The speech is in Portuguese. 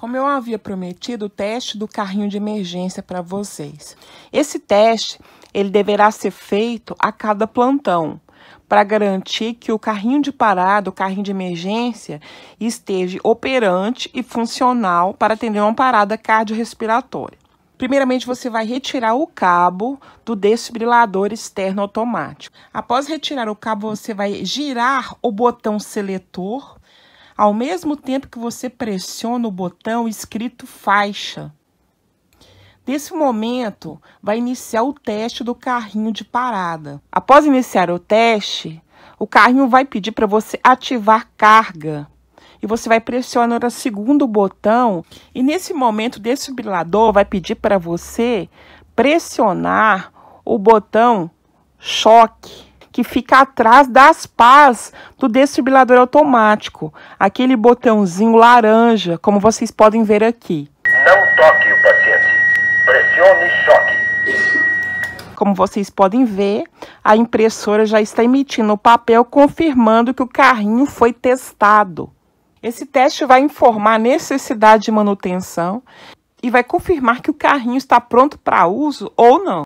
Como eu havia prometido, o teste do carrinho de emergência para vocês. Esse teste, ele deverá ser feito a cada plantão, para garantir que o carrinho de parada, o carrinho de emergência, esteja operante e funcional para atender uma parada cardiorrespiratória. Primeiramente, você vai retirar o cabo do desfibrilador externo automático. Após retirar o cabo, você vai girar o botão seletor ao mesmo tempo que você pressiona o botão escrito faixa. Nesse momento, vai iniciar o teste do carrinho de parada. Após iniciar o teste, o carrinho vai pedir para você ativar carga. E você vai pressionar o segundo botão e nesse momento o desfibrilador vai pedir para você pressionar o botão choque que fica atrás das pás do desfibrilador automático, aquele botãozinho laranja, como vocês podem ver aqui. Não toque o paciente. Pressione choque. Como vocês podem ver, a impressora já está emitindo o papel confirmando que o carrinho foi testado. Esse teste vai informar a necessidade de manutenção e vai confirmar que o carrinho está pronto para uso ou não.